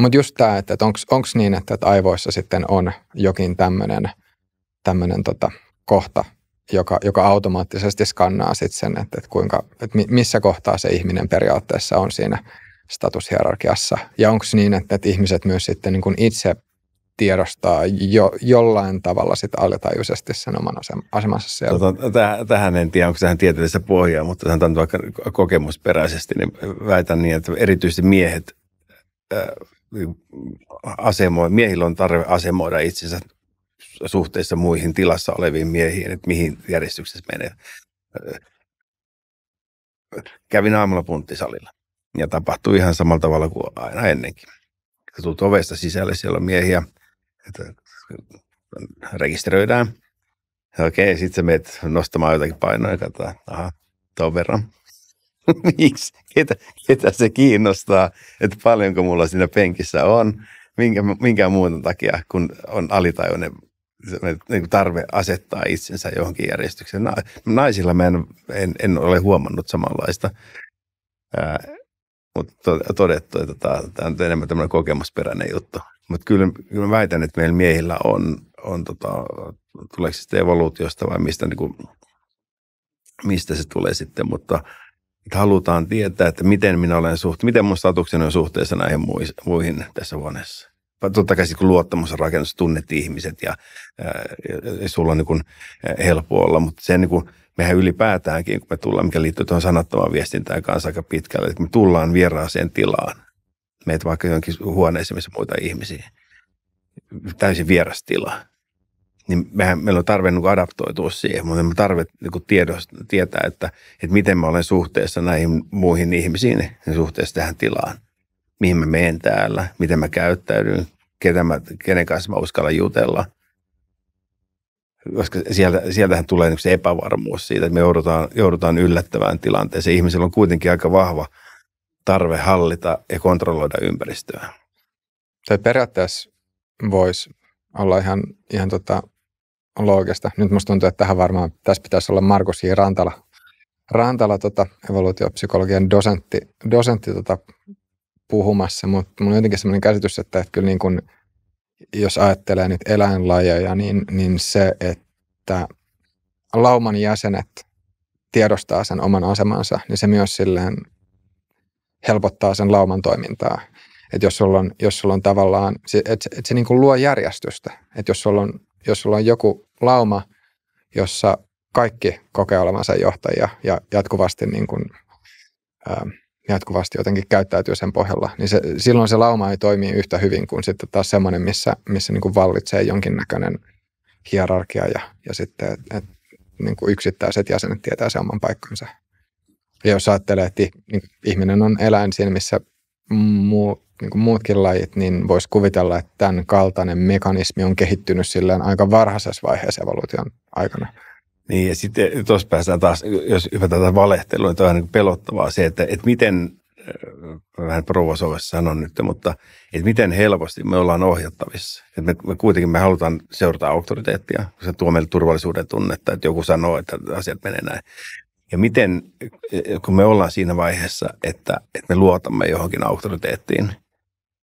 Mutta just tämä, että, että onko niin, että, aivoissa sitten on jokin tämmöinen tota, kohta, joka, joka automaattisesti skannaa sit sen, että, että, kuinka, että missä kohtaa se ihminen periaatteessa on siinä statushierarkiassa. Ja onko niin, että, että ihmiset myös sitten niin kun itse tiedostaa jo, jollain tavalla sit alitajuisesti sen oman asemansa siellä. Tota, tähän en tiedä, onko tähän tieteellistä pohjaa, mutta sanotaan vaikka kokemusperäisesti, niin väitän niin, että erityisesti miehet äh, niin, asemoi, miehillä on tarve asemoida itsensä suhteessa muihin tilassa oleviin miehiin, että mihin järjestyksessä menee. Kävin aamulla punttisalilla ja tapahtui ihan samalla tavalla kuin aina ennenkin. Tuut ovesta sisälle, siellä on miehiä, että rekisteröidään. Okei, sitten sä menet nostamaan jotakin painoa ja katsotaan, aha, tuon verran. Miksi? Ketä, ketä se kiinnostaa, että paljonko mulla siinä penkissä on, minkä, minkä muun takia, kun on alitajuinen niin tarve asettaa itsensä johonkin järjestykseen. Naisilla mä en, en, en ole huomannut samanlaista, ää, mutta to, todettu, että tämä on enemmän tämmöinen kokemusperäinen juttu. Mutta kyllä, kyllä mä väitän, että meillä miehillä on, on tota, tuleeko se sitten evoluutiosta vai mistä, niin kuin, mistä se tulee sitten, mutta – että halutaan tietää, että miten minä olen suhteessa, miten mun statukseni on suhteessa näihin muihin tässä huoneessa. Totta kai sitten kun luottamus on rakennus, tunnet ihmiset ja, ja, ja sulla on niin kuin helppo olla, mutta sen niin kuin, mehän ylipäätäänkin, kun me tullaan, mikä liittyy tuohon sanattomaan viestintään kanssa aika pitkälle, että kun me tullaan vieraaseen tilaan, meitä vaikka jonkin huoneeseen, missä muita ihmisiä, täysin vieras tila, niin mehän, meillä on tarve niin adaptoitua siihen, mutta me tarve niin tiedosta, tietää, että, että miten mä olen suhteessa näihin muihin ihmisiin ja suhteessa tähän tilaan. Mihin mä menen täällä, miten mä käyttäydyn, ketä mä, kenen kanssa mä uskallan jutella. Koska sieltä, sieltähän tulee niin se epävarmuus siitä, että me joudutaan, joudutaan yllättävään tilanteeseen. Ihmisellä on kuitenkin aika vahva tarve hallita ja kontrolloida ympäristöä. Tai periaatteessa voisi olla ihan, ihan tota loogista. Nyt musta tuntuu, että tähän varmaan tässä pitäisi olla Markus J. Rantala, Rantala tota, evoluutiopsykologian dosentti, dosentti tota, puhumassa, mutta mulla on jotenkin sellainen käsitys, että, että kyllä niin kun, jos ajattelee nyt eläinlajeja, niin, niin se, että lauman jäsenet tiedostaa sen oman asemansa, niin se myös silleen helpottaa sen lauman toimintaa. Että jos sulla on, jos sulla on tavallaan, että se, et se, et se niin kuin luo järjestystä. Että jos sulla on jos sulla on joku lauma, jossa kaikki kokee olevansa johtajia ja jatkuvasti, niin kuin, ää, ähm, jatkuvasti jotenkin käyttäytyy sen pohjalla, niin se, silloin se lauma ei toimi yhtä hyvin kuin sitten taas semmoinen, missä, missä niin kuin vallitsee jonkinnäköinen hierarkia ja, ja sitten et, et, niin kuin yksittäiset jäsenet tietää sen oman paikkansa. Ja jos ajattelee, että niin, ihminen on eläin siinä, missä muu, niin kuin muutkin lajit, niin voisi kuvitella, että tämän kaltainen mekanismi on kehittynyt silleen aika varhaisessa vaiheessa evoluution aikana. Niin ja sitten tuossa päästään taas, jos hypätään valehtelua, niin on vähän niin pelottavaa se, että, että miten, äh, vähän provosoivassa sanon nyt, mutta että miten helposti me ollaan ohjattavissa. Että me, me kuitenkin me halutaan seurata auktoriteettia, kun se tuo meille turvallisuuden tunnetta, että joku sanoo, että asiat menee näin. Ja miten, eh, kun me ollaan siinä vaiheessa, että, että me luotamme johonkin auktoriteettiin,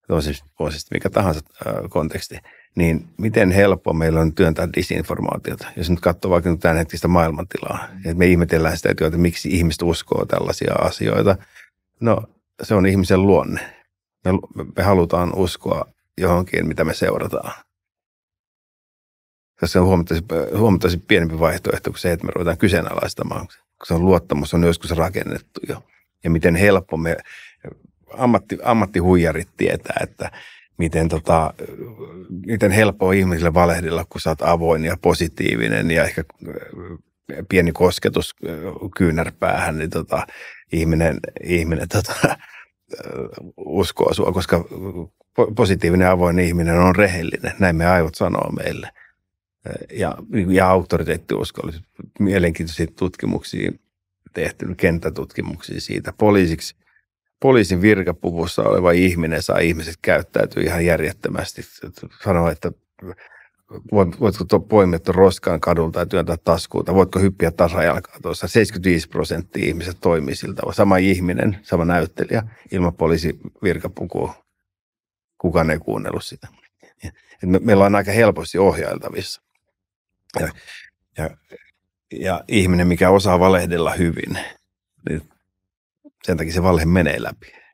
on siis, on siis mikä tahansa äh, konteksti, niin miten helppoa meillä on työntää disinformaatiota. Jos nyt katsoo vaikka nyt tämän hetkistä maailmantilaa, että me ihmetellään sitä että miksi ihmiset uskoo tällaisia asioita. No, se on ihmisen luonne. Me, me halutaan uskoa johonkin, mitä me seurataan. Tässä on huomattavasti, huomattavasti pienempi vaihtoehto kuin se, että me ruvetaan kyseenalaistamaan kun se on luottamus, on joskus rakennettu jo. Ja miten helppo me ammatti, ammattihuijarit tietää, että miten, tota, miten on ihmisille valehdella, kun sä oot avoin ja positiivinen ja ehkä äh, pieni kosketus äh, kyynärpäähän, niin tota, ihminen, ihminen tota, äh, uskoo sua, koska positiivinen avoin ihminen on rehellinen. Näin me aivot sanoo meille ja, niin ja auktoriteettiuskolliset mielenkiintoisia tutkimuksia tehty, kenttätutkimuksia siitä. Poliisiksi, poliisin virkapuvussa oleva ihminen saa ihmiset käyttäytyä ihan järjettömästi. Sanoa, että voitko poimia tuon roskaan kadulta ja työntää taskuuta, voitko hyppiä tasajalkaa tuossa. 75 prosenttia ihmiset toimii siltä. Sama ihminen, sama näyttelijä, ilman poliisin virkapukua. Kukaan ei kuunnellut sitä. me, meillä on aika helposti ohjailtavissa. Ja, ja, ja ihminen, mikä osaa valehdella hyvin, niin sen takia se valhe menee läpi.